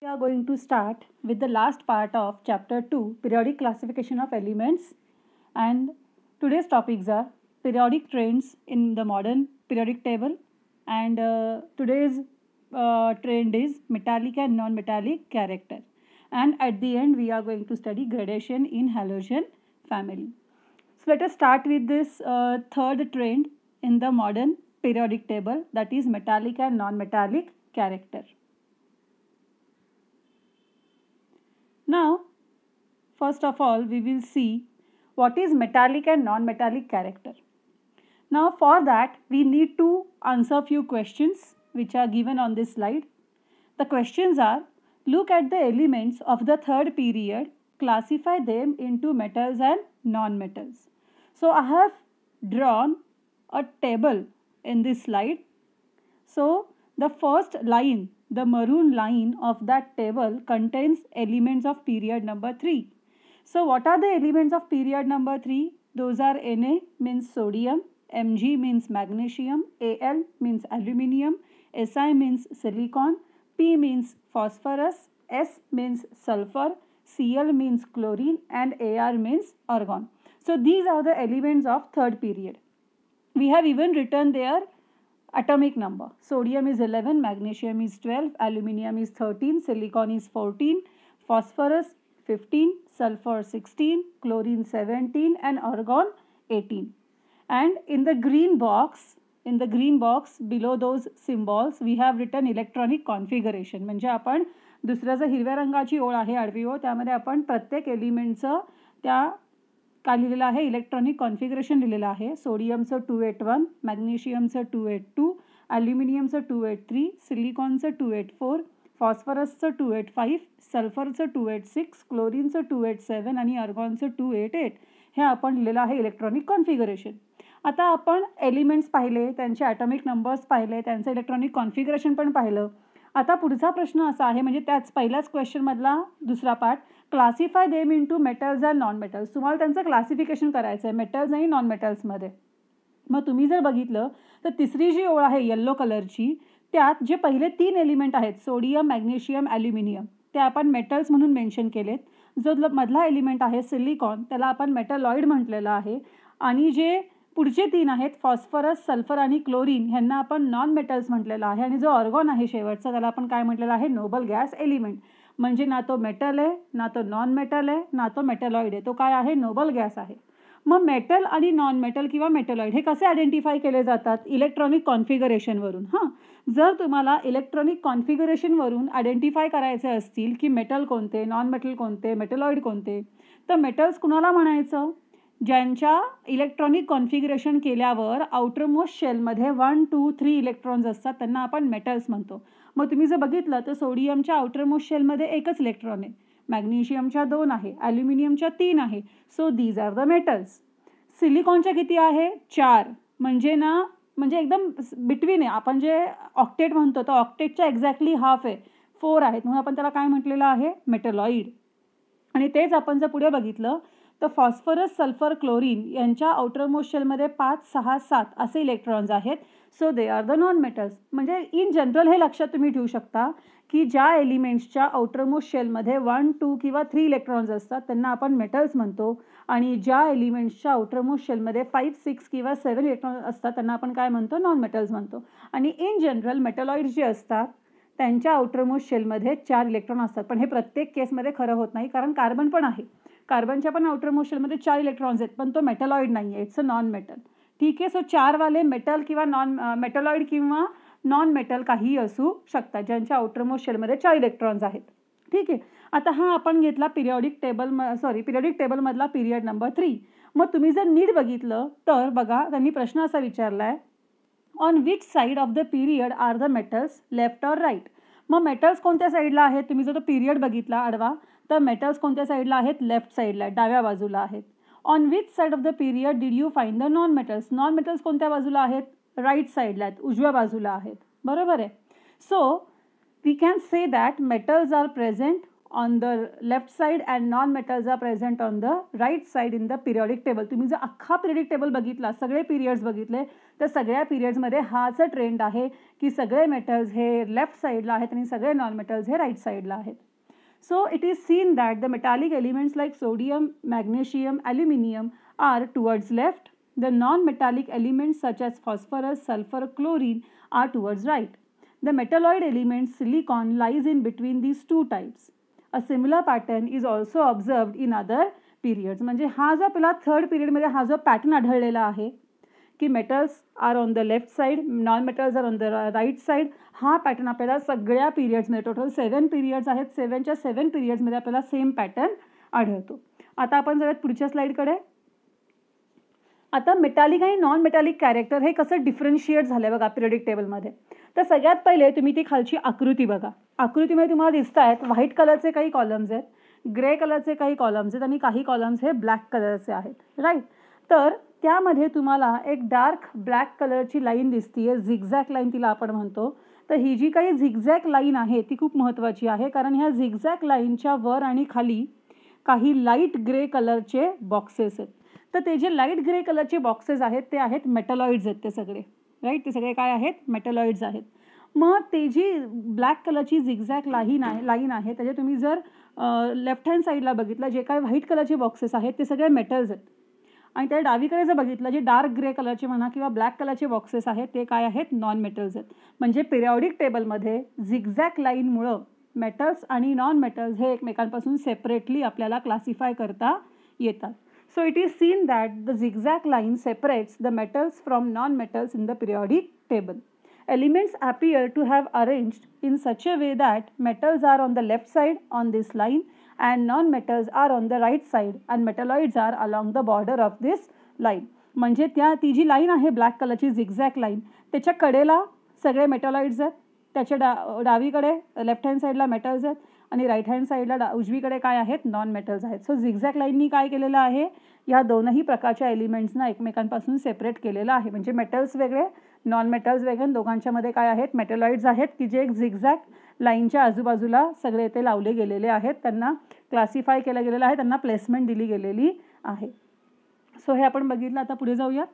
We are going to start with the last part of chapter 2 periodic classification of elements and today's topics are periodic trends in the modern periodic table and uh, today's uh, trend is metallic and non-metallic character and at the end we are going to study gradation in halogen family. So let us start with this uh, third trend in the modern periodic table that is metallic and non-metallic character. Now, first of all, we will see what is metallic and non-metallic character. Now, for that, we need to answer few questions which are given on this slide. The questions are, look at the elements of the third period, classify them into metals and non-metals. So, I have drawn a table in this slide. So, the first line the maroon line of that table contains elements of period number 3. So what are the elements of period number 3? Those are Na means sodium, Mg means magnesium, Al means aluminium, Si means silicon, P means phosphorus, S means sulfur, Cl means chlorine and Ar means argon. So these are the elements of third period. We have even written their atomic number. Sodium is 11, magnesium is 12, aluminium is 13, silicon is 14, phosphorus 15, sulfur 16, chlorine 17 and argon 18. And in the green box, in the green box below those symbols we have written electronic configuration म्हणजे आपण दुसरं जर हिरव्या रंगाची ओळ आहे आडवी ओळ त्यामध्ये आपण प्रत्येक एलिमेंटचं त्या का लिहिलेलं आहे इलेक्ट्रॉनिक कॉन्फिगरेशन लिहिलेलं आहे सोडियमचं टू एट वन मॅग्नेशियमचं टू एट टू ॲल्युमिनियमचं टू एट थ्री सिलिकॉनचं टू एट फोर फॉस्फरसचं टू एट फाईव्ह सल्फरचं टू एट सिक्स क्लोरीनचं टू एट सेवन आणि अर्गॉनचं टू एट एट हे आपण लिहिलेलं आहे इलेक्ट्रॉनिक कॉन्फिगरेशन आता आपण एलिमेंट्स पाहिले त्यांचे ॲटॉमिक नंबर्स पाहिले त्यांचं इलेक्ट्रॉनिक कॉन्फिगरेशन पण पाहिलं आता पुढचा प्रश्न असा आहे म्हणजे त्याच पहिल्याच क्वेश्चनमधला दुसरा part classify them into metals and non metals तुम्हाला त्यांचं क्लासिफिकेशन करायचं आहे मेटल्स आणि नॉन मेटल्समध्ये मग तुम्ही जर बघितलं तर तिसरी जी ओळ आहे येल्लो कलरची त्यात जे पहिले तीन एलिमेंट आहेत सोडियम मॅग्नेशियम ॲल्युमिनियम ते आपण मेटल्स म्हणून मेन्शन केलेत जो मधला एलिमेंट आहे सिलिकॉन त्याला आपण मेटलॉइड म्हटलेलं आहे आणि जे पुढचे तीन आहेत फॉस्फरस सल्फर आणि क्लोरीन ह्यांना आपण नॉन मेटल्स म्हटलेलं आहे आणि जो ऑर्गॉन आहे शेवटचा त्याला आपण काय म्हटलेलं आहे नोबल गॅस एलिमेंट म्हणजे ना तो मेटल आहे ना तो नॉन मेटल आहे ना तो मेटलॉइड आहे तो काय आहे नोबल गॅस आहे मग मेटल आणि नॉन मेटल किंवा मेटलॉइड हे कसे आयडेंटिफाय केले जातात इलेक्ट्रॉनिक कॉन्फिगरेशनवरून हां जर तुम्हाला इलेक्ट्रॉनिक कॉन्फिगरेशनवरून आयडेंटिफाय करायचे असतील की मेटल कोणते नॉन मेटल कोणते मेटलॉइड कोणते तर मेटल्स कुणाला म्हणायचं ज्यांच्या इलेक्ट्रॉनिक कॉन्फिगरेशन केल्यावर आउटरमोस्ट शेलमध्ये वन टू थ्री इलेक्ट्रॉन्स असतात त्यांना आपण मेटल्स म्हणतो मग तुम्ही जर बघितलं तर सोडियमच्या आउटर मोस्ट शेलमध्ये एकच इलेक्ट्रॉन आहे मॅग्नेशियमच्या दोन आहे ॲल्युमिनियमच्या तीन आहे so these are the metals सिलिकॉनच्या किती आहे चार म्हणजे ना म्हणजे एकदम बिटवीन आहे आपण जे ऑक्टेट म्हणतो तर ऑक्टेटच्या एक्झॅक्टली हाफ आहे फोर आहेत म्हणून आपण त्याला काय म्हटलेलं आहे मेटलॉईड आणि तेच आपण जर पुढे बघितलं तर फॉस्फरस सल्फर क्लोरीन यांच्या आउटर पाच सहा सात असे इलेक्ट्रॉन्स आहेत so they are the non metals म्हणजे इन जनरल हे लक्षात तुम्ही ठेवू शकता की ज्या एलिमेंट्सच्या आउटरमोस्ट शेलमध्ये वन टू किंवा थ्री इलेक्ट्रॉन्स असतात त्यांना आपण मेटल्स म्हणतो आणि ज्या एलिमेंट्सच्या आउटरमोस्ट शेलमध्ये फाईव्ह सिक्स किंवा सेवन इलेक्ट्रॉन्स असतात त्यांना आपण काय म्हणतो नॉन मेटल्स म्हणतो आणि इन जनरल मेटलॉइड्स जे असतात त्यांच्या आउटरमोस्ट शेलमध्ये चार इलेक्ट्रॉन असतात पण हे प्रत्येक केसमध्ये खरं होत नाही कारण कार्बन पण आहे कार्बनच्या पण आउटर मोशनमध्ये चार इलेक्ट्रॉन्स आहेत पण तो मेटलॉइड नाही आहे इट्स अ नॉन मेटल ठीक आहे सो चार वाले मेटल किंवा नॉन मेटलॉइड किंवा नॉन मेटल काहीही असू शकतात ज्यांच्या आउटर मोशनमध्ये चार इलेक्ट्रॉन्स आहेत ठीक आहे आता हा आपण घेतला पिरियॉडिक टेबल सॉरी पिरियॉडिक टेबलमधला पिरियड नंबर थ्री मग तुम्ही जर नीट बघितलं तर बघा त्यांनी प्रश्न असा विचारलाय on which side of the period are the metals left or right मग मेटल्स कोणत्या साईडला आहेत तुम्ही जर तो पिरियड बघितला आडवा तर मेटल्स कोणत्या साईडला आहेत लेफ्ट साईडला डाव्या बाजूला आहेत on which side of the period did you find the non metals non metals कोणत्या बाजूला आहेत राईट साईडला आहेत उजव्या बाजूला आहेत बरोबर आहे so we can say that metals are present on the left side and non metals are present on the right side in the periodic table तुम्ही जर अख्खा पिरियडिक टेबल बघितला सगळे पिरियड्स बघितले तर सगळ्या पिरियड्समध्ये हाच ट्रेंड आहे की सगळे मेटल्स हे लेफ्ट साईडला आहेत आणि सगळे नॉन मेटल्स हे राईट साईडला आहेत So it is seen that the metallic elements like sodium, magnesium, aluminium are towards left. The non-metallic elements such as phosphorus, sulfur, chlorine are towards right. The metalloid element silicon lies in between these two types. A similar pattern is also observed in other periods. म्हणजे हा जो third third पिरियडमध्ये हा जो pattern आढळलेला आहे की metals are on the left side non metals are on the right side हा पॅटर्न आपल्याला सगळ्या पिरियड्समध्ये टोटल सेवन पिरियड्स आहेत सेवनच्या सेवन पिरियड्समध्ये आपल्याला सेम पॅटर्न आढळतो आता आपण जाऊयात पुढच्या स्लाईडकडे आता मेटालिक आणि नॉन मेटालिक कॅरेक्टर हे कसं डिफरन्शिएट झालं बघा पिरियडिक टेबलमध्ये तर सगळ्यात पहिले तुम्ही ती खालची आकृती बघा आकृतीमध्ये तुम्हाला दिसत आहेत व्हाईट कलरचे काही कॉलम्स आहेत ग्रे कलरचे काही कॉलम्स आहेत आणि काही कॉलम्स हे ब्लॅक कलरचे आहेत राईट तर त्यामध्ये तुम्हाला एक डार्क ब्लॅक कलरची लाईन दिसते आहे झिगझॅक लाईन तिला आपण म्हणतो तर ही जी काही झिगझॅक लाईन आहे ती खूप महत्त्वाची आहे कारण ह्या झिगझॅक लाईनच्या वर आणि खाली काही लाईट ग्रे कलरचे बॉक्सेस आहेत तर ते जे लाईट ग्रे कलरचे बॉक्सेस आहेत ते आहेत मेटलॉइड्स आहेत ते सगळे राईट ते सगळे काय आहेत मेटलॉइड्स आहेत मग ते जी ब्लॅक कलरची झिगझॅक लाईन आहे लाईन आहे त्याचे तुम्ही जर लेफ्ट हँड साईडला बघितलं जे काय व्हाईट कलरचे बॉक्सेस आहेत ते सगळे मेटल्स आहेत आणि त्या डावीकडे जर बघितलं जे डार्क ग्रे कलरचे म्हणा किंवा ब्लॅक कलरचे बॉक्सेस आहेत ते काय आहेत नॉन मेटल्स आहेत म्हणजे पिरियॉडिक टेबलमध्ये झिगझॅक लाईनमुळं मेटल्स आणि नॉन मेटल्स हे एकमेकांपासून सेपरेटली आपल्याला क्लासिफाय करता येतात so it is seen that the zigzag line separates the metals from non metals in the periodic table elements appear to have arranged in such a way that metals are on the left side on this line and nonmetals are on the right side and metalloids are along the border of this line म्हणजे त्या ती जी line आहे black कलरची झिगझॅक line त्याच्या कडेला सगळे मेटॉलॉइड्स आहेत त्याच्या डा डावीकडे लेफ्ट हँड साईडला मेटल्स आहेत आणि राईट हँड साईडला उजवीकडे काय आहेत नॉन मेटल्स आहेत सो झिगझॅक लाईननी काय केलेलं आहे या दोनही प्रकारच्या एलिमेंट्सना एकमेकांपासून सेपरेट केलेलं आहे म्हणजे मेटल्स वेगळे नॉन मेटल्स वेगळे दोघांच्यामध्ये काय आहेत मेटलॉइड्स आहेत की जे एक झिगझॅक लाईनच्या आजूबाजूला सगळे इथे लावले गेलेले आहेत त्यांना क्लासिफाय केलं गेलेलं आहे त्यांना प्लेसमेंट दिली गेलेली आहे सो हे आपण बघितलं आता पुढे जाऊयात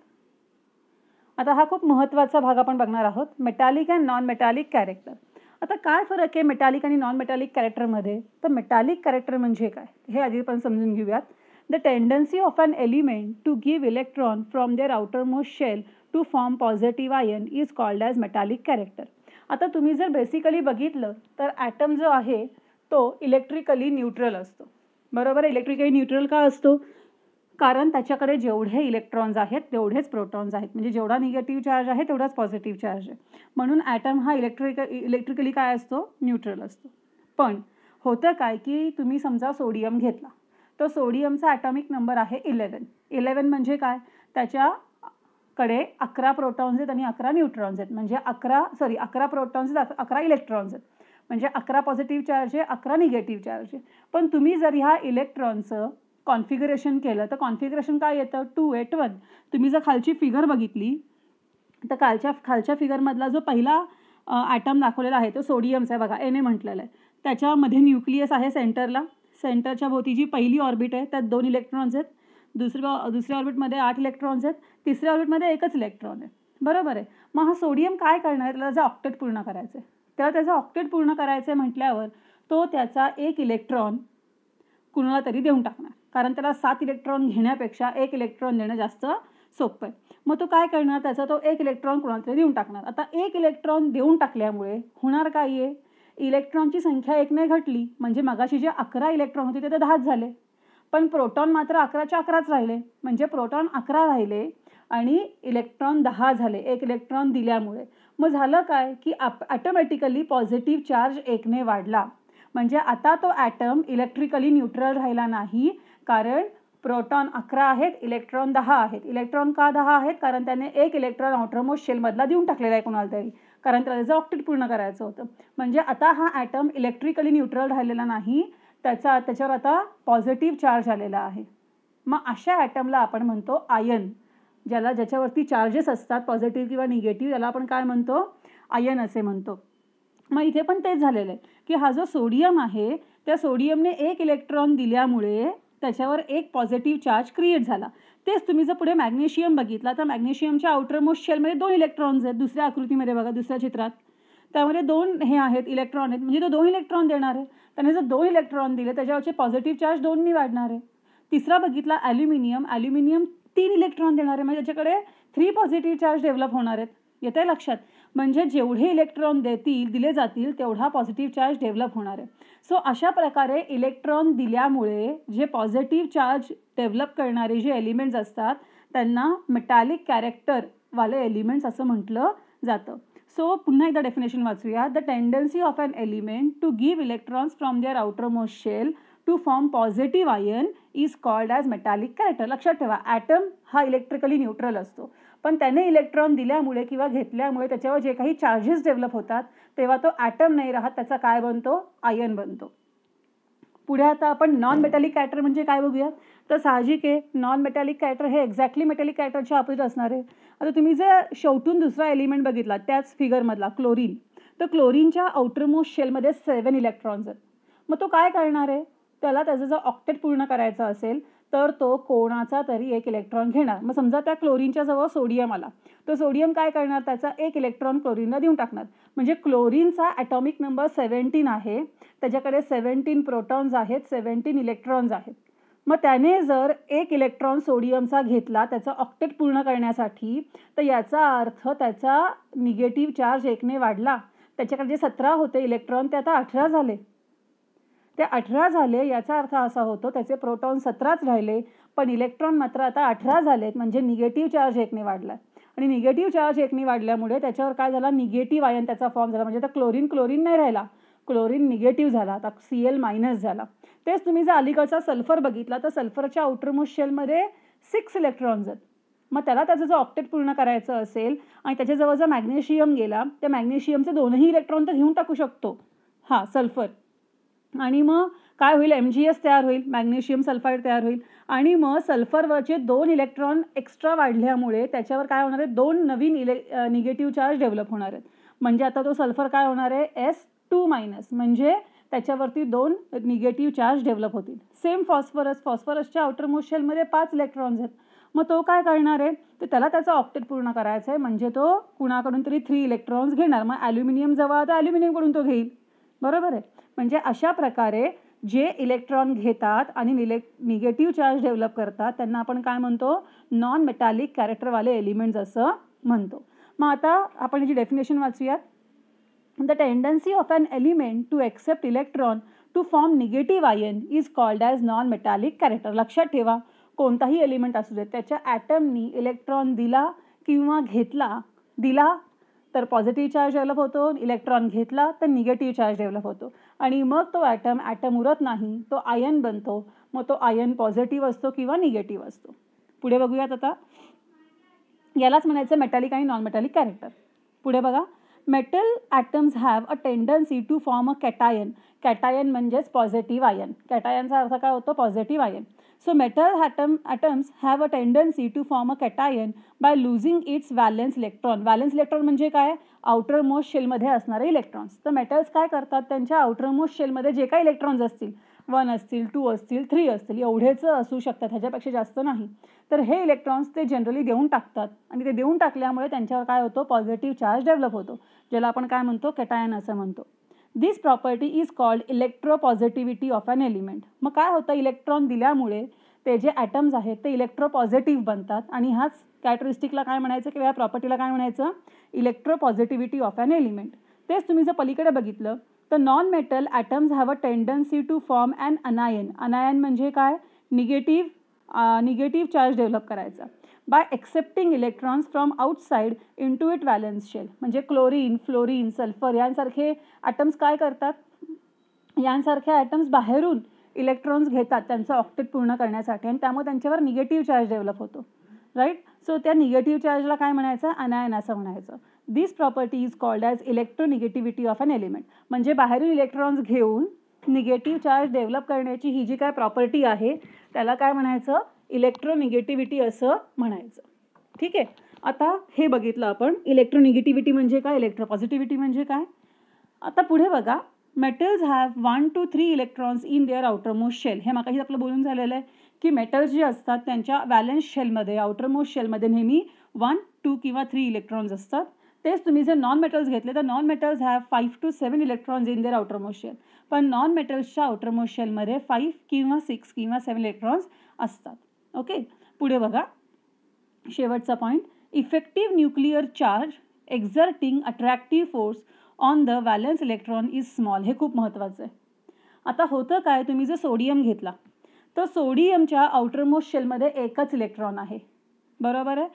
आता हा खूप महत्त्वाचा भाग आपण बघणार आहोत metallic and non metallic character आता काय फरक आहे मेटालिक आणि नॉन मेटालिक कॅरेक्टरमध्ये तर मेटालिक कॅरेक्टर म्हणजे काय हे आधी पण समजून घेऊयात the tendency of an element to give electron from their outermost shell to form positive ion is called as metallic character आता तुम्ही जर बेसिकली बघितलं तर ॲटम जो आहे तो इलेक्ट्रिकली न्यूट्रल असतो बरोबर इलेक्ट्रिकली न्यूट्रल का असतो कारण त्याच्याकडे जेवढे इलेक्ट्रॉन्स आहेत तेवढेच प्रोटॉन्स आहेत म्हणजे जेवढा निगेटिव्ह चार्ज आहे तेवढाच पॉझिटिव्ह चार्ज आहे म्हणून ॲटम हा इलेक्ट्रिक इलेक्ट्रिकली काय असतो न्यूट्रल असतो पण होतं काय की तुम्ही समजा सोडियम घेतला तर सोडियमचा ॲटॉमिक नंबर आहे इलेवन इलेवन म्हणजे काय त्याच्याकडे अकरा प्रोटॉन्स आहेत आणि अकरा न्यूट्रॉन्स आहेत म्हणजे अकरा सॉरी अकरा प्रोटॉन्स आहेत अकरा इलेक्ट्रॉन्स आहेत म्हणजे अकरा पॉझिटिव्ह चार्ज आहे अकरा निगेटिव्ह चार्ज आहे पण तुम्ही जर ह्या इलेक्ट्रॉनचं कॉन्फिगरेशन केलं तर कॉन्फिगरेशन काय येतं टू एट वन तुम्ही जर खालची फिगर बघितली तर कालच्या खालच्या फिगरमधला जो पहिला ॲटम दाखवलेला आहे तो सोडियमचा आहे बघा एन ए म्हटलेला आहे त्याच्यामध्ये न्यूक्लियस आहे सेंटरला सेंटरच्या भोवती जी पहिली ऑर्बिट आहे त्यात दोन इलेक्ट्रॉन्स आहेत दुसऱ्या दुसऱ्या ऑर्बिटमध्ये आठ इलेक्ट्रॉन्स आहेत तिसऱ्या ऑर्बिटमध्ये एकच इलेक्ट्रॉन आहे बरोबर आहे मग हा सोडियम काय करणार आहे त्याला त्याचा ऑक्टेट पूर्ण करायचं आहे त्याला त्याचं ऑक्टेट पूर्ण करायचं आहे म्हटल्यावर तो त्याचा एक इलेक्ट्रॉन कुणाला तरी देऊन टाकणार कारण त्याला सात इलेक्ट्रॉन घेण्यापेक्षा एक इलेक्ट्रॉन देणं जास्त सोपं आहे मग तो काय करणार त्याचा तो एक इलेक्ट्रॉन कोणाला तरी देऊन टाकणार आता एक इलेक्ट्रॉन देऊन टाकल्यामुळे होणार काय आहे इलेक्ट्रॉनची संख्या एकने घटली म्हणजे मगाशी जे अकरा इलेक्ट्रॉन होते ते तर दहाच झाले पण प्रोटॉन मात्र अकराच्या अकराच राहिले म्हणजे प्रोटॉन अकरा राहिले आणि इलेक्ट्रॉन दहा झाले एक इलेक्ट्रॉन दिल्यामुळे मग झालं काय की आप ॲटोमॅटिकली पॉझिटिव्ह चार्ज एकने वाढला म्हणजे आता तो ॲटम इलेक्ट्रिकली न्यूट्रल राहिला नाही कारण प्रोटॉन अकरा आहेत इलेक्ट्रॉन दहा आहेत इलेक्ट्रॉन का दहा आहेत कारण त्याने एक इलेक्ट्रॉन आउटरमोस्ट शेलमधला देऊन टाकलेला आहे कोणाला तरी कारण त्याला त्याचं ऑक्टेट पूर्ण करायचं होतं म्हणजे आता हा ॲटम इलेक्ट्रिकली न्यूट्रल राहिलेला नाही त्याचा त्याच्यावर आता पॉझिटिव्ह चार्ज आलेला आहे मग अशा ॲटमला आपण म्हणतो आयन ज्याला ज्याच्यावरती चार्जेस असतात पॉझिटिव्ह किंवा निगेटिव्ह याला आपण काय म्हणतो आयन असे म्हणतो मग इथे पण तेच झालेलं आहे की हा जो सोडियम आहे त्या सोडियमने एक इलेक्ट्रॉन दिल्यामुळे त्याच्यावर एक पॉझिटिव्ह चार्ज क्रिएट झाला तेच तुम्ही जर पुढे मॅग्नेशियम बघितला तर मॅग्नेशियमच्या आउटर मोस्ट शेलमध्ये दोन इलेक्ट्रॉन्स आहेत दुसऱ्या आकृतीमध्ये बघा दुसऱ्या चित्रात त्यामध्ये दोन हे आहेत इलेक्ट्रॉन आहेत म्हणजे तो दोन इलेक्ट्रॉन देणार आहे त्याने जर दोन इलेक्ट्रॉन दिले त्याच्यावरचे पॉझिटिव्ह चार्ज दोन्ही वाढणार आहे तिसरा बघितला ॲल्युमिनियम ॲल्युमिनियम तीन इलेक्ट्रॉन देणार आहे म्हणजे त्याच्याकडे थ्री पॉझिटिव्ह चार्ज डेव्हलप होणार आहेत येत आहे लक्षात म्हणजे जेवढे इलेक्ट्रॉन देतील दिले जातील तेवढा पॉझिटिव्ह चार्ज डेव्हलप होणार आहे सो अशा प्रकारे इलेक्ट्रॉन दिल्यामुळे जे पॉझिटिव्ह चार्ज डेव्हलप करणारे जे एलिमेंट्स असतात त्यांना मेटॅलिक कॅरेक्टरवाले एलिमेंट्स असं म्हटलं जातं सो पुन्हा एकदा डेफिनेशन वाचूया the tendency of an element to give electrons from their outermost shell to form positive ion is called as metallic character लक्षात ठेवा ॲटम हा इलेक्ट्रिकली न्यूट्रल असतो पण त्याने इलेक्ट्रॉन दिल्यामुळे किंवा घेतल्यामुळे त्याच्यावर जे काही चार्जेस डेव्हलप होतात तेव्हा तो ॲटम नाही राहत त्याचा काय बनतो आयन बनतो पुढे आता आपण नॉन मेटॅलिक कॅटर म्हणजे काय बघूया तर साहजिक आहे नॉन मेटॅलिक कॅटर हे एक्झॅक्टली मेटॅलिक कॅटरच्या अपोजिट असणार आहे आता तुम्ही जर शेवटून दुसरा एलिमेंट बघितला त्याच फिगरमधला क्लोरीन तर क्लोरीनच्या आउटरमोस्ट शेलमध्ये सेवन इलेक्ट्रॉन्स आहेत मग तो काय करणार आहे त्याला त्याचा जर ऑक्टेट पूर्ण करायचा असेल तर तो कोणाचा तरी एक इलेक्ट्रॉन घेणार मग समजा त्या क्लोरीनच्या जवळ सोडियम आला तो सोडियम काय करणार त्याचा एक इलेक्ट्रॉन क्लोरीनला देऊन टाकणार म्हणजे क्लोरीनचा ॲटॉमिक नंबर सेव्हन्टीन आहे त्याच्याकडे सेव्हन्टीन प्रोटॉन्स आहेत सेव्हन्टीन इलेक्ट्रॉन्स आहेत मग त्याने जर एक इलेक्ट्रॉन सोडियमचा घेतला त्याचा ऑक्टेट पूर्ण करण्यासाठी तर याचा अर्थ त्याचा निगेटिव्ह चार्ज एकने वाढला त्याच्याकडे जे सतरा होते इलेक्ट्रॉन ते आता अठरा झाले ते अठरा झाले याचा अर्थ असा होतो त्याचे प्रोटॉन सतराच राहिले पण इलेक्ट्रॉन मात्र आता अठरा झालेत म्हणजे निगेटिव्ह चार्ज एकने वाढला आणि निगेटिव्ह चार्ज एकने वाढल्यामुळे त्याच्यावर काय झाला निगेटिव्ह आयन त्याचा फॉर्म झाला म्हणजे आता क्लोरीन क्लोरीन नाही राहिला क्लोरीन निगेटिव्ह झाला आता सी एल मायनस झाला तेच तुम्ही जर अलीकडचा सल्फर बघितला तर सल्फरच्या आउटरमोस्ट सिक्स इलेक्ट्रॉन्स आहेत मग त्याला त्याचं जर ऑप्टेट पूर्ण करायचं असेल आणि त्याच्याजवळ जर मॅग्नेशियम गेला त्या मॅग्नेशियमचे दोनही इलेक्ट्रॉन तर घेऊन टाकू शकतो हां सल्फर आणि मग काय होईल एम जी एस तयार होईल मॅग्नेशियम सल्फाईड तयार होईल आणि मग सल्फरवरचे दोन इलेक्ट्रॉन एक्स्ट्रा वाढल्यामुळे त्याच्यावर काय होणार आहे दोन नवीन इले निगेटिव्ह चार्ज डेव्हलप होणार आहेत म्हणजे आता तो सल्फर काय होणार आहे एस टू मायनस म्हणजे त्याच्यावरती दोन निगेटिव्ह चार्ज डेव्हलप होतील सेम फॉस्फरस फॉस्फरसच्या आउटर मोशनमध्ये पाच इलेक्ट्रॉन्स आहेत मग तो काय करणार आहे तर त्याला त्याचा ऑप्टेट पूर्ण करायचा आहे म्हणजे तो कुणाकडून तरी थ्री इलेक्ट्रॉन्स घेणार मग ॲल्युमिनियम जवळ आता ॲल्युमिनियमकडून तो घेईल बरोबर आहे म्हणजे अशा प्रकारे जे इलेक्ट्रॉन घेतात आणि निले निगेटिव्ह चार्ज डेव्हलप करतात त्यांना आपण काय म्हणतो नॉन मेटॅलिक कॅरेक्टरवाले एलिमेंट्स असं म्हणतो मग आता आपण जी डेफिनेशन वाचूयात the tendency of an element to accept electron to form negative ion is called as non metallic character लक्षात ठेवा कोणताही एलिमेंट असू दे त्याच्या ॲटमनी इलेक्ट्रॉन दिला किंवा घेतला दिला तर पॉझिटिव्ह चार्ज डेव्हलप होतो इलेक्ट्रॉन घेतला तर निगेटिव्ह चार्ज डेव्हलप होतो आणि मग तो ॲटम ॲटम उरत नाही तो आयन बनतो मग तो आयन पॉझिटिव्ह असतो किंवा निगेटिव्ह असतो पुढे बघूयात आता यालाच म्हणायचं मेटॅलिक आणि नॉन मेटॅलिक कॅरेक्टर पुढे बघा metal atoms have a tendency to form a cation cation म्हणजेच पॉझिटिव्ह आयन कॅटायनचा अर्थ काय होतो positive ion so metal atom atoms have a tendency to form a cation by losing its valence electron valence electron म्हणजे काय outer most शेलमध्ये असणारे electrons तर metals काय करतात त्यांच्या आउटर मोस्ट शेलमध्ये जे काही इलेक्ट्रॉन्स असतील वन असतील टू असतील थ्री असतील एवढेच असू शकतात ह्याच्यापेक्षा जास्त नाही तर हे इलेक्ट्रॉन्स ते जनरली देऊन टाकतात आणि ते देऊन टाकल्यामुळे त्यांच्यावर काय होतो पॉझिटिव्ह चार्ज डेव्हलप होतो ज्याला आपण काय म्हणतो केटायन असं म्हणतो this property is called electropositivity of an element मग काय होतं इलेक्ट्रॉन दिल्यामुळे ते जे ॲटम्स आहेत ते पॉझिटिव्ह बनतात आणि ह्याच कॅटरिस्टिकला काय म्हणायचं किंवा या प्रॉपर्टीला काय म्हणायचं पॉझिटिव्हिटी ऑफ अन एलिमेंट तेच तुम्ही जर पलीकडे बघितलं तर non metal atoms have a tendency to form and anion anion म्हणजे काय निगेटिव्ह निगेटिव्ह चार्ज डेव्हलप करायचा by accepting electrons from outside into it valence shell म्हणजे क्लोरीन फ्लोरीन सल्फर यांसारखे ॲटम्स काय करतात यांसारख्या ॲटम्स बाहेरून इलेक्ट्रॉन्स घेतात त्यांचा ऑक्टेट पूर्ण करण्यासाठी आणि त्यामुळे त्यांच्यावर निगेटिव्ह चार्ज डेव्हलप होतो राईट सो त्या निगेटिव्ह चार्जला काय म्हणायचं अनायन असं म्हणायचं this property is called as electronegativity of an element म्हणजे बाहेरून इलेक्ट्रॉन्स घेऊन निगेटिव्ह चार्ज डेव्हलप करण्याची ही जी काय प्रॉपर्टी आहे त्याला काय म्हणायचं इलेक्ट्रोनिगेटिव्हिटी असं म्हणायचं ठीक आहे आता हे बघितलं आपण इलेक्ट्रोनिगेटिव्हिटी म्हणजे काय इलेक्ट्रोपॉझिटिव्हिटी म्हणजे काय आता पुढे बघा metals have one two three electrons in their outermost shell हे मागाशी आपलं बोलून झालेलं आहे की मेटल्स जे असतात त्यांच्या बॅलन्स शेलमध्ये आउटरमोस्ट शेलमध्ये नेहमी वन टू किंवा थ्री इलेक्ट्रॉन्स असतात तेच तुम्ही जर नॉन मेटल्स घेतले तर non metals have five to seven electrons in their outermost shell पण नॉन मेटल्सच्या आउटरमोस्ट शेलमध्ये फाईव्ह किंवा सिक्स किंवा सेवन इलेक्ट्रॉन्स असतात ओके पुढे बघा शेवटचा point effective nuclear charge exerting attractive force on the valence electron is small हे खूप महत्त्वाचं आहे आता होतं काय तुम्ही जर सोडियम घेतला तर सोडियमच्या आउटरमोस्ट शेलमध्ये एकच इलेक्ट्रॉन आहे बरोबर आहे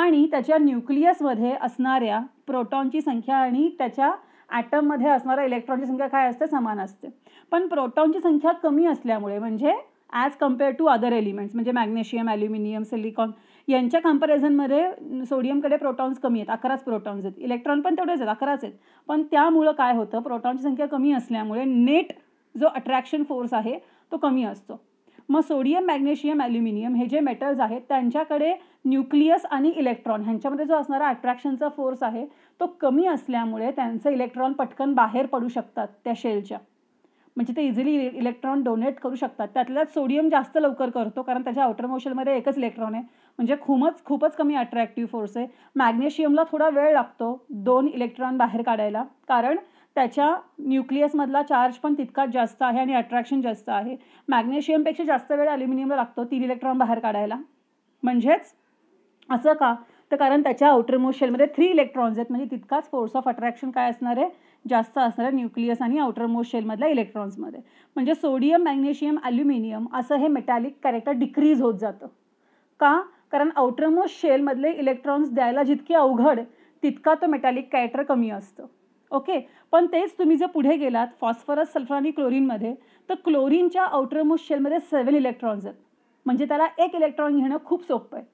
आणि त्याच्या न्यूक्लियसमध्ये असणाऱ्या प्रोटॉनची संख्या आणि त्याच्या ॲटममध्ये असणाऱ्या इलेक्ट्रॉनची संख्या काय असते समान असते पण प्रोटॉनची संख्या कमी असल्यामुळे म्हणजे as compare to other elements म्हणजे मॅग्नेशियम ॲल्युमिनियम सिलिकॉन यांच्या कम्पॅरिझनमध्ये सोडियमकडे प्रोटॉन्स कमी आहेत अकराच प्रोटॉन्स आहेत इलेक्ट्रॉन पण तेवढेच आहेत अकराच आहेत पण त्यामुळं काय होतं प्रोटॉनची संख्या कमी असल्यामुळे नेट जो अट्रॅक्शन फोर्स आहे तो कमी असतो मग सोडियम मॅग्नेशियम ॲल्युमिनियम हे जे मेटल्स आहेत त्यांच्याकडे न्यूक्लियस आणि इलेक्ट्रॉन ह्यांच्यामध्ये जो असणारा अट्रॅक्शनचा फोर्स आहे तो कमी असल्यामुळे त्यांचे इलेक्ट्रॉन पटकन बाहेर पडू शकतात त्या शेलच्या म्हणजे ते इझिली इलेक्ट्रॉन डोनेट करू शकतात त्यातल्याच सोडियम जास्त लवकर करतो कारण त्याच्या आउटर मोशनमध्ये एकच इलेक्ट्रॉन आहे म्हणजे खूपच खूपच कमी अट्रॅक्टिव्ह फोर्स आहे मॅग्नेशियमला थोडा वेळ लागतो दोन इलेक्ट्रॉन बाहेर काढायला कारण त्याच्या न्यूक्लियसमधला चार्ज पण तितकाच जास्त आहे आणि अट्रॅक्शन जास्त आहे मॅग्नेशियमपेक्षा जास्त वेळ अल्युमिनियमला लागतो तीन इलेक्ट्रॉन बाहेर काढायला म्हणजेच असं का तर कारण त्याच्या आउटर मोशनमध्ये थ्री इलेक्ट्रॉन्स आहेत म्हणजे तितकाच फोर्स ऑफ अट्रॅक्शन काय असणार आहे जास्त असणाऱ्या न्यूक्लियस आणि आउटर मोस्ट शेलमधल्या इलेक्ट्रॉन्समध्ये म्हणजे सोडियम मॅग्नेशियम ॲल्युमिनियम असं हे मेटॅलिक कॅरेक्टर डिक्रीज होत जातं का कारण मोस्ट शेलमधले इलेक्ट्रॉन्स द्यायला जितके अवघड तितका तो मेटॅलिक कॅरेक्टर कमी असतं ओके पण तेच तुम्ही जर पुढे गेलात फॉस्फरस सल्फर आणि क्लोरीनमध्ये तर क्लोरीनच्या मोस्ट शेलमध्ये सेवन इलेक्ट्रॉन्स आहेत म्हणजे त्याला एक इलेक्ट्रॉन घेणं खूप सोपं आहे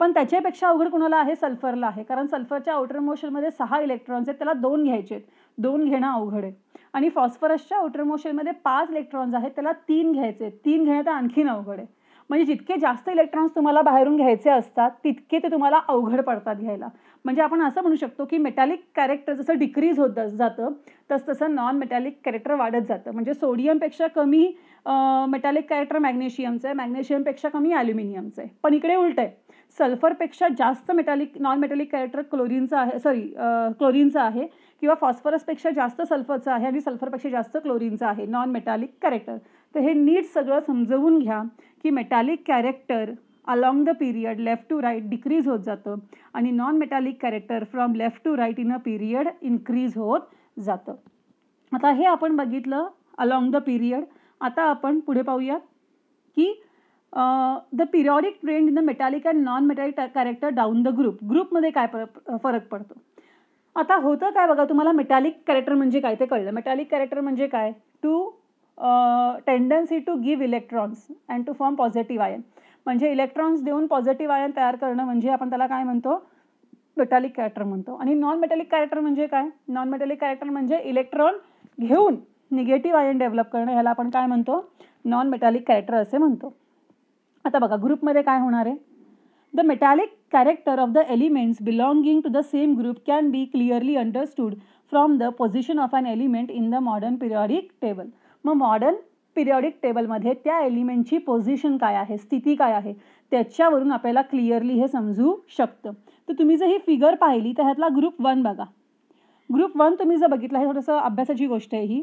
पण त्याच्यापेक्षा अवघड कोणाला आहे सल्फरला आहे कारण सल्फरच्या आउटर मोशनमध्ये सहा इलेक्ट्रॉन्स आहेत त्याला दोन घ्यायचे आहेत दोन घेणं अवघड आहे आणि फॉस्फरसच्या आउटर मोशनमध्ये पाच इलेक्ट्रॉन्स आहेत त्याला तीन घ्यायचे आहेत तीन घेणं तर आणखीन अवघड आहे म्हणजे जितके जास्त इलेक्ट्रॉन्स तुम्हाला बाहेरून घ्यायचे असतात तितके ते तुम्हाला अवघड पडतात घ्यायला म्हणजे आपण असं म्हणू शकतो की मेटॅलिक कॅरेक्टर जसं डिक्रीज होत जातं तस तसं नॉन मेटॅलिक कॅरेक्टर वाढत जातं म्हणजे सोडियमपेक्षा कमी मेटॅलिक कॅरेक्टर मॅग्नेशियमचं आहे मॅग्नेशियमपेक्षा कमी ॲल्युमिनियमचं आहे पण इकडे उलट आहे सल्फरपेक्षा जास्त मेटॅलिक नॉन मेटॅलिक कॅरेक्टर क्लोरीनचं आहे सॉरी क्लोरीनचं आहे किंवा फॉस्फरसपेक्षा जास्त सल्फरचं आहे आणि सल्फरपेक्षा जास्त क्लोरीनचं आहे नॉन मेटॅलिक कॅरेक्टर तर हे नीट सगळं समजवून घ्या की metallic character along the period left to right decrease होत जातं आणि non metallic character from left to right in a period increase होत जातं आता हे आपण बघितलं अलॉंग द पिरियड आता आपण पुढे पाहूयात की the periodic trend in the metallic and non metallic character down the group ग्रुपमध्ये काय फरक पडतो आता होतं काय बघा तुम्हाला मेटॅलिक कॅरेक्टर म्हणजे काय ते कळलं मेटॅलिक कॅरेक्टर म्हणजे काय to tendency to give electrons and to form positive ion म्हणजे इलेक्ट्रॉन्स देऊन पॉझिटिव्ह आयन तयार करणं म्हणजे आपण त्याला काय म्हणतो मेटॅलिक कॅरेक्टर म्हणतो आणि नॉन मेटॅलिक कॅरेक्टर म्हणजे काय नॉन मेटॅलिक कॅरेक्टर म्हणजे इलेक्ट्रॉन घेऊन निगेटिव्ह आयन डेव्हलप करणं ह्याला आपण काय म्हणतो नॉन मेटॅलिक कॅरेक्टर असे म्हणतो आता बघा ग्रुपमध्ये काय होणार आहे the metallic character of the elements belonging to the same group can be clearly understood from the position of an element in the modern periodic table मग मॉडर्न पिरियॉडिक टेबलमध्ये त्या एलिमेंटची पोझिशन काय आहे स्थिती काय आहे त्याच्यावरून आपल्याला क्लिअरली हे समजू शकतं तर तुम्ही जर ही फिगर पाहिली तर ह्यातला ग्रुप वन बघा ग्रुप वन तुम्ही जर बघितला हे थोडंसं अभ्यासाची गोष्ट आहे ही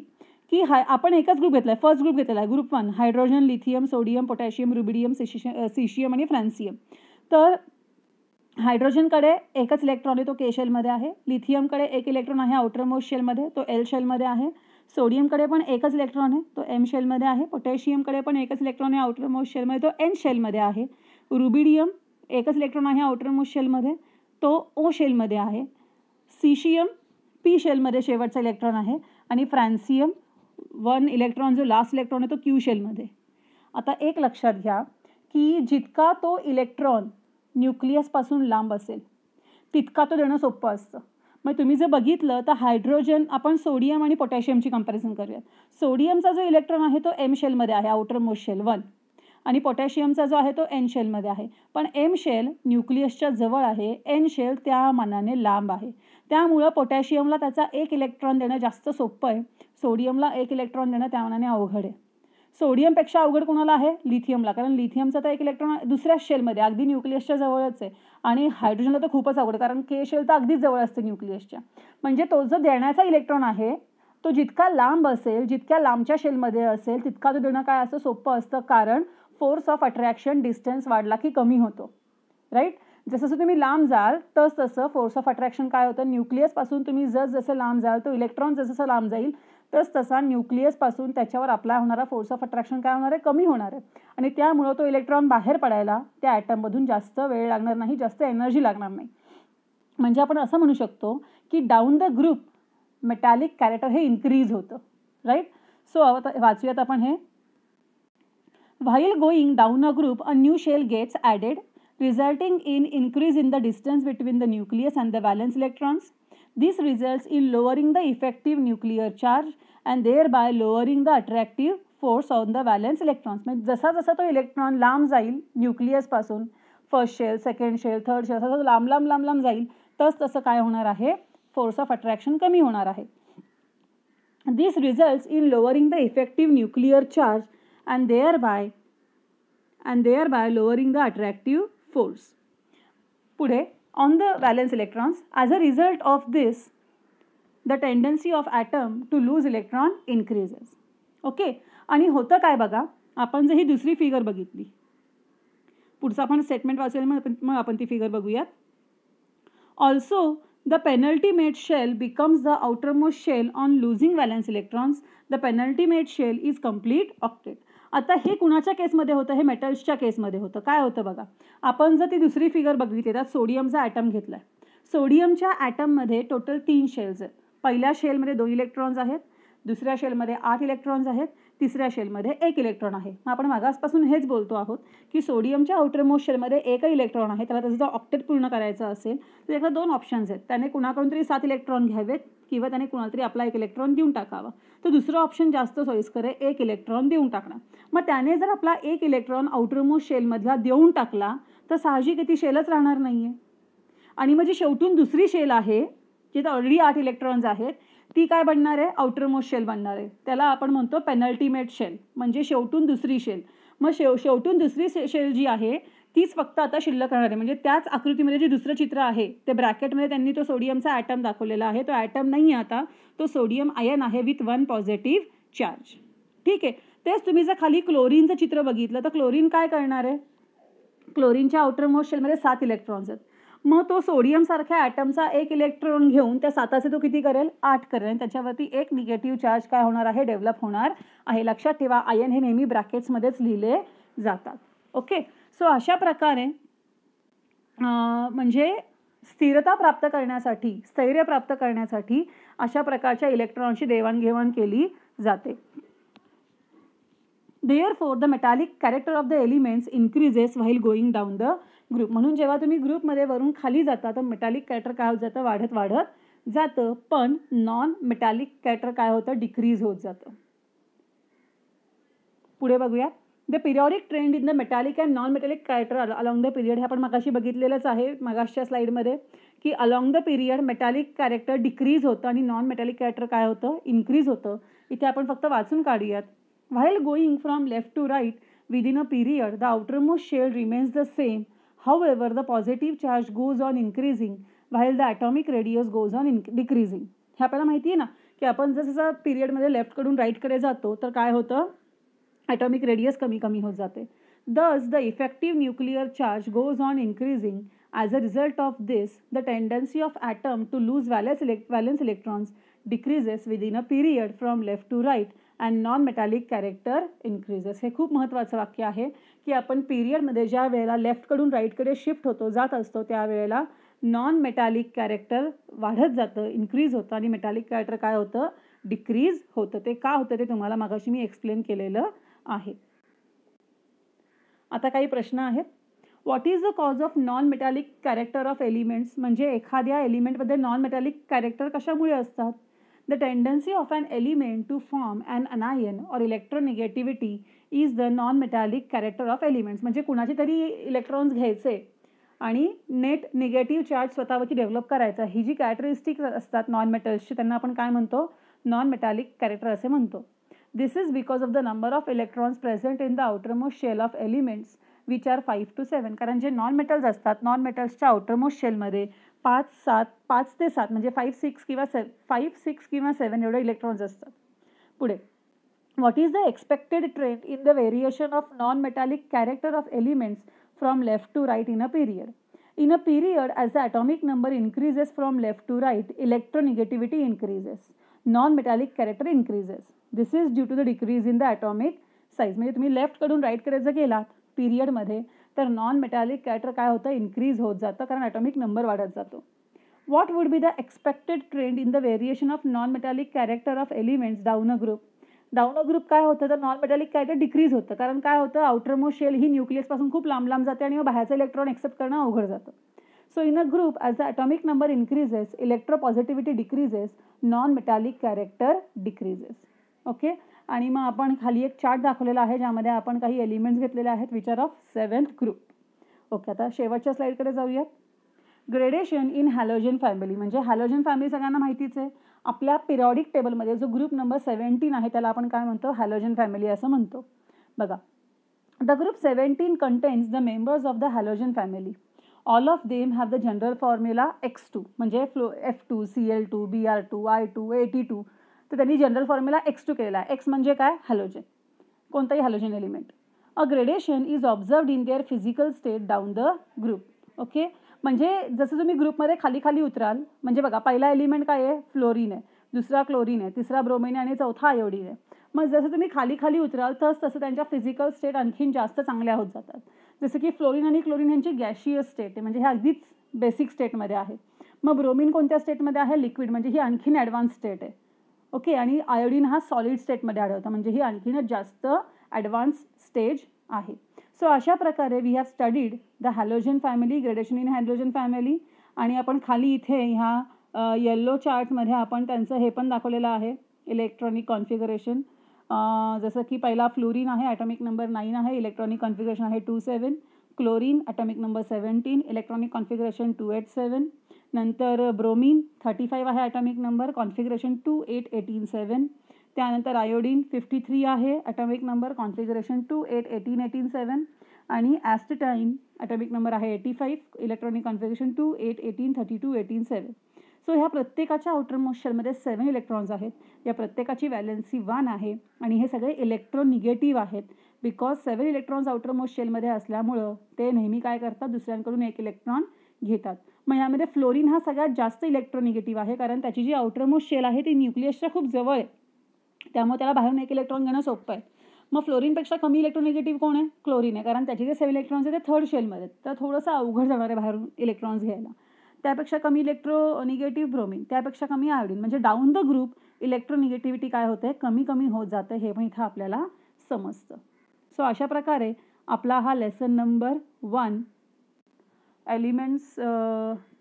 की हाय आपण एकच ग्रुप घेतला आहे फर्स्ट ग्रुप घेतलेला आहे group one hydrogen lithium sodium potassium rubidium सिशिश सिशियम आणि फ्रान्सियम तर हायड्रोजनकडे एकच इलेक्ट्रॉन आहे तो के शेलमध्ये आहे लिथियमकडे एक इलेक्ट्रॉन आहे आउटरमोस्ट शेलमध्ये तो एल शेलमध्ये आहे सोडियमकडे पण एकच इलेक्ट्रॉन आहे तो एम शेलमध्ये आहे पोटॅशियमकडे पण एकच इलेक्ट्रॉन आहे आउटरमोस्ट शेलमध्ये तो एन शेलमध्ये आहे रुबिडियम एकच इलेक्ट्रॉन आहे आउटरमोस्ट शेलमध्ये तो ओ शेलमध्ये आहे सीशियम पी शेलमध्ये शेवटचा इलेक्ट्रॉन आहे आणि फ्रान्सियम वन इलेक्ट्रॉन जो लास्ट इलेक्ट्रॉन आहे तो क्यू शेलमध्ये आता एक लक्षात घ्या की जितका तो इलेक्ट्रॉन न्यूक्लियसपासून लांब असेल तितका तो देणं सोपं असतं मग तुम्ही जर बघितलं तर हायड्रोजन आपण सोडियम आणि पोटॅशियमची कंपॅरिझन करूयात सोडियमचा जो इलेक्ट्रॉन आहे तो एम शेलमध्ये आहे आउटर मोस्ट शेल वन आणि पोटॅशियमचा जो आहे तो एन शेलमध्ये आहे पण एम शेल न्यूक्लियसच्या जवळ आहे एन शेल त्या मानाने लांब आहे त्यामुळं पोटॅशियमला त्याचा एक इलेक्ट्रॉन देणं जास्त सोपं आहे सोडियमला एक इलेक्ट्रॉन देणं त्यामानाने अवघड आहे सोडियमपेक्षा अवघड कोणाला आहे लिथियमला कारण लिथियमचा तर एक इलेक्ट्रॉन दुसऱ्या शेलमध्ये अगदी न्यूक्लियसच्या जवळच आहे आणि हायड्रोजनला तर खूपच अवघड कारण के शेल तर अगदीच जवळ असते न्यूक्लियसच्या म्हणजे तो जो देण्याचा इलेक्ट्रॉन आहे तो जितका लांब असेल जितक्या लांबच्या शेलमध्ये असेल तितका तो देणं काय असं सोपं असतं कारण फोर्स ऑफ अट्रॅक्शन डिस्टन्स वाढला की कमी होतो राईट जसं तुम्ही लांब जाल तस तसं फोर्स ऑफ अट्रॅक्शन काय होतं न्यूक्लियसपासून तुम्ही जस जसं लांब जाल तो इलेक्ट्रॉन जसं लांब जाईल तस तसा पासून त्याच्यावर अप्लाय होणारा फोर्स ऑफ अट्रॅक्शन काय होणार आहे कमी होणार आहे आणि त्यामुळं तो इलेक्ट्रॉन बाहेर पडायला त्या मधून जास्त वेळ लागणार नाही जास्त एनर्जी लागणार नाही म्हणजे आपण असं म्हणू शकतो की down the group metallic character हे इन्क्रीज होतं राईट सो वाचूयात आपण हे while going down a group a new shell gets added resulting in increase in the distance between the nucleus and the valence electrons This results in lowering the effective nuclear charge and thereby lowering the attractive force on the valence electrons म्हणजे जसा जसा तो electron लांब जाईल न्यूक्लियसपासून first shell second shell third shell असा लांब लांब लांब लांब जाईल तस तसं काय होणार आहे फोर्स ऑफ अट्रॅक्शन कमी होणार आहे this result in lowering the effective nuclear charge and thereby and thereby lowering the attractive force पुढे on the valence electrons. As a result of this, the tendency of atom to lose electron increases. Okay आणि होतं काय बघा आपण जर ही दुसरी figure बघितली पुढचं आपण स्टेटमेंट वाचूया मग मग आपण ती फिगर बघूयात also the penultimate shell becomes the outermost shell on losing valence electrons the penultimate shell is complete octet आता हे कुणाच्या केसमध्ये होतं हे मेटल्सच्या केसमध्ये होतं काय होतं बघा आपण जर ती दुसरी फिगर बघितली त्यात सोडियमचा ॲटम घेतला आहे सोडियमच्या ॲटममध्ये टोटल तीन शेल्स आहेत पहिल्या शेलमध्ये दोन इलेक्ट्रॉन्स आहेत दुसऱ्या शेलमध्ये आठ इलेक्ट्रॉन्स आहेत तिसऱ्या शेलमध्ये एक इलेक्ट्रॉन आहे मग आपण मागासपासून हेच बोलतो आहोत की सोडियमच्या आउटरमोस्ट शेलमध्ये एक इलेक्ट्रॉन आहे त्याला त्याचं जर ऑक्टेट पूर्ण करायचं असेल तर त्याला दोन ऑप्शन्स आहेत त्याने कुणाकडून तरी सात इलेक्ट्रॉन घ्यावेत किंवा त्याने कुणाला तरी आपला एक इलेक्ट्रॉन देऊन टाकावा तर दुसरं ऑप्शन जास्त सोयीस्कर आहे एक इलेक्ट्रॉन देऊन टाकणं मग त्याने जर आपला एक इलेक्ट्रॉन आउटरमोस्ट शेलमधला देऊन टाकला तर साहजिक ती शेलच राहणार नाही आहे आणि मग जी शेवटून दुसरी शेल आहे जिथे ऑलरेडी आठ इलेक्ट्रॉन्स आहेत ती काय बनणार आहे आउटरमोस्ट शेल बनणार आहे त्याला आपण म्हणतो पेनल्टीमेट शेल म्हणजे शेवटून दुसरी शेल मग शेव शेवटून दुसरी शेल जी आहे तीच फक्त आता शिल्लक राहणार आहे म्हणजे त्याच आकृतीमध्ये जे दुसरं चित्र आहे ते ब्रॅकेटमध्ये त्यांनी तो सोडियमचा ॲटम दाखवलेला आहे तो ॲटम नाही आहे आता तो सोडियम आयन आहे विथ वन पॉझिटिव्ह चार्ज ठीक आहे तेच तुम्ही जर खाली क्लोरीनचं चित्र बघितलं तर क्लोरीन काय करणार आहे क्लोरीनच्या आउटर मोस्ट शेलमध्ये सात इलेक्ट्रॉन्स आहेत मग तो सोडियमसारख्या ॲटमचा एक इलेक्ट्रॉन घेऊन त्या साताचे तो किती करेल आठ करेल आणि त्याच्यावरती एक निगेटिव्ह चार्ज काय होणार आहे डेव्हलप होणार आहे लक्षात ठेवा आयन हे नेहमी ब्रॅकेट्समध्येच लिहिले जातात ओके सो अशा प्रकारे म्हणजे स्थिरता प्राप्त करण्यासाठी स्थैर्य प्राप्त करण्यासाठी अशा प्रकारच्या इलेक्ट्रॉनची देवाणघेवाण केली जाते therefore the metallic character of the elements increases while going down the group म्हणून जेव्हा तुम्ही ग्रुपमध्ये वरून खाली जाता तर मेटॅलिक कॅरेक्टर काय होत जातं वाढत वाढत जातं पण नॉन मेटॅलिक कॅरेक्टर काय होतं डिक्रीज होत जातं पुढे बघूया the periodic trend in the metallic and non metallic character along the period हे आपण मगाशी बघितलेलंच आहे मगाशच्या स्लाईडमध्ये की along the period metallic character decrease होतं आणि नॉन मेटॅलिक कॅरेक्टर काय होतं इन्क्रीज होतं इथे आपण फक्त वाचून काढूयात while going from left to right within a period the outermost shell remains the same however the positive charge goes on increasing while the atomic radius goes on in decreasing हे आपल्याला माहिती आहे ना की आपण जसं पिरियडमध्ये लेफ्टकडून राईटकडे जातो तर काय होतं ॲटॉमिक रेडियस कमी कमी होत जाते thus the effective nuclear charge goes on increasing as a result of this the tendency of atom to lose valence इलेक् valence electrons decreases within a period from left to right and non metallic character increases हे खूप महत्त्वाचं वाक्य आहे की आपण पिरियडमध्ये ज्या वेळेला लेफ्टकडून राईटकडे शिफ्ट होतो जात असतो त्यावेळेला नॉन मेटॅलिक कॅरेक्टर वाढत जातं इन्क्रीज होतं आणि मेटॅलिक कॅरेक्टर काय होतं डिक्रीज होतं ते का होतं ते तुम्हाला मागाशी मी एक्सप्लेन केलेलं आहे आता काही प्रश्न आहेत what is the cause of non metallic character of elements म्हणजे एखाद्या एलिमेंटमध्ये नॉन मेटॅलिक कॅरेक्टर कशामुळे असतात the tendency of an element to form an anion or electronegativity is the non metallic character of elements म्हणजे कुणाचे तरी electrons घ्यायचे आणि नेट निगेटिव्ह चार्ज स्वतःवरती डेव्हलप करायचा ही जी कॅरेक्टरिस्टिक्स असतात नॉन मेटल्सची त्यांना आपण काय म्हणतो नॉन मेटॅलिक कॅरेक्टर असे म्हणतो This is because of the number of electrons present in the outermost shell of elements which are 5 to 7 कारण जे नॉन मेटल्स असतात नॉन मेटल्सच्या आउटरमोस्ट शेलमध्ये पाच सात पाच ते सात म्हणजे फाईव्ह सिक्स किंवा सेव्ह फाईव्ह सिक्स किंवा सेवन एवढे इलेक्ट्रॉन्स असतात पुढे what is the expected trend in the variation of non metallic character of elements from left to right in a period in a period as the atomic number increases from left to right electronegativity increases non metallic character increases this is due to the decrease in the atomic size म्हणजे तुम्ही लेफ्टकडून राईटकडे जर गेलात पिरियडमध्ये तर non metallic कॅटर काय होतं increase होत जातं कारण ॲटॉमिक नंबर वाढत जातो what would be the expected trend in the variation of non metallic character of elements down a group down a group काय होतं तर नॉन मेटॅलिक कॅरेक्टर डिक्रीज होतं कारण काय होतं आउटरमो शेल ही न्यूक्लियसपासून खूप लांब लांब जाते आणि मग बाहेरचं इलेक्ट्रॉन एक्सेप्ट करणं अवघड जातं so in a group as the atomic number increases positivity decreases non metallic character decreases okay आणि मग आपण खाली एक चार्ट दाखवलेला आहे ज्यामध्ये आपण काही एलिमेंट्स घेतलेले आहेत विचार ऑफ सेवन्थ ग्रुप ओके आता शेवटच्या स्लाईडकडे जाऊयात ग्रेडेशन इन हॅलोजन फॅमिली म्हणजे हॅलोजन फॅमिली सगळ्यांना माहितीच आहे आपल्या पिरॉडिक टेबलमध्ये जो ग्रुप नंबर सेवन्टीन आहे त्याला आपण काय म्हणतो हॅलोजन फॅमिली असं म्हणतो बघा the group seventeen contains the members of the halogen family all of them have the general formula X two म्हणजे fluorine F two C L two B R two I two A T two तर त्यांनी general formula X to केलेला आहे x म्हणजे काय halogen कोणताही halogen element a gradation is observed in their physical state down the group okay म्हणजे जसं तुम्ही ग्रुपमध्ये खाली खाली उतराल म्हणजे बघा पहिला एलिमेंट काय आहे फ्लोरीन आहे दुसरा क्लोरीन आहे तिसरा आहे आणि चौथा आयोडीन आहे मग जसं तुम्ही खाली खाली उतराल तस तसं त्यांच्या फिजिकल स्टेट आणखीन जास्त चांगल्या होत जातात जसं की फ्लोरीन आणि क्लोरीन यांची गॅशियस स्टेट आहे म्हणजे हे अगदीच बेसिक स्टेटमध्ये आहे मग ब्रोमिन कोणत्या स्टेटमध्ये आहे लिक्विड म्हणजे ही आणखीन ॲडव्हान्स स्टेट आहे ओके आणि आयोडीन हा सॉलिड स्टेटमध्ये आढळतो म्हणजे ही आणखीनच जास्त ॲडव्हान्स स्टेज आहे सो अशा प्रकारे we have studied the halogen family gradation in halogen family आणि आपण खाली इथे ह्या येल्लो चार्टमध्ये आपण त्यांचं हे पण दाखवलेलं आहे इलेक्ट्रॉनिक कॉन्फिगरेशन जसं की पहिला फ्लोरीन आहे ॲटॉमिक नंबर नाईन आहे इलेक्ट्रॉनिक कॉन्फिगरेशन आहे two seven chlorine atomic number seventeen electronic configuration two eight seven नंतर ब्रोमीन थर्टी फाईव्ह आहे atomic number configuration two eight eighteen seven त्यानंतर आयोडीन फिफ्टी थ्री आहे atomic number configuration two eight eighteen eighteen seven आणि astatine atomic number आहे eighty five electronic configuration two eight eighteen thirty two eighteen seven so ह्या प्रत्येकाच्या outer शेलमध्ये सेवन electrons आहेत या प्रत्येकाची valency one आहे आणि हे सगळे निगेटिव्ह आहेत बिकॉज सेवन इलेक्ट्रॉन्स आउटरमोस्ट शेलमध्ये असल्यामुळं ते नेहमी काय करतात दुसऱ्यांकडून एक इलेक्ट्रॉन घेतात मग यामध्ये फ्लोरीन हा सगळ्यात जास्त इलेक्ट्रॉनिगेटिव्ह आहे कारण त्याची जी मोस्ट शेल आहे ती न्यूक्लियसच्या खूप जवळ आहे त्यामुळे त्याला बाहेरून एक इलेक्ट्रॉन घेणं सोपं आहे मग फ्लोरीनपेक्षा कमी इलेक्ट्रॉनिगेटिव्ह कोण आहे क्लोरीन आहे कारण त्याचे जे सेव्ह इलेक्ट्रॉन्स आहे ते थर्ड शेलमध्ये तर थोडंसं अवघड जाणार आहे बाहेरून इलेक्ट्रॉन्स घ्यायला त्यापेक्षा कमी इलेक्ट्रोनिगेटिव्ह ब्रोमिन त्यापेक्षा कमी आयोडीन म्हणजे डाऊन द ग्रुप इलेक्ट्रोनिगेटिव्हिटी काय होते कमी कमी होत जातं हे पण इथं आपल्याला समजतं सो अशा प्रकारे आपला हा lesson number one elements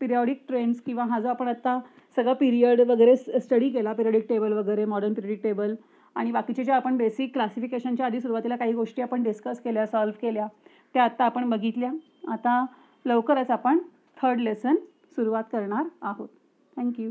periodic trends किंवा हा जो आपण आत्ता सगळा पिरियड वगैरे स्टडी केला पिरियडिक टेबल वगैरे मॉडर्न पिरियडिक टेबल आणि बाकीचे जे आपण बेसिक क्लासिफिकेशनच्या आधी सुरुवातीला काही गोष्टी आपण डिस्कस केल्या सॉल्व केल्या त्या आत्ता आपण बघितल्या आता लवकरच आपण थर्ड लेसन सुरुवात करणार आहोत थँक्यू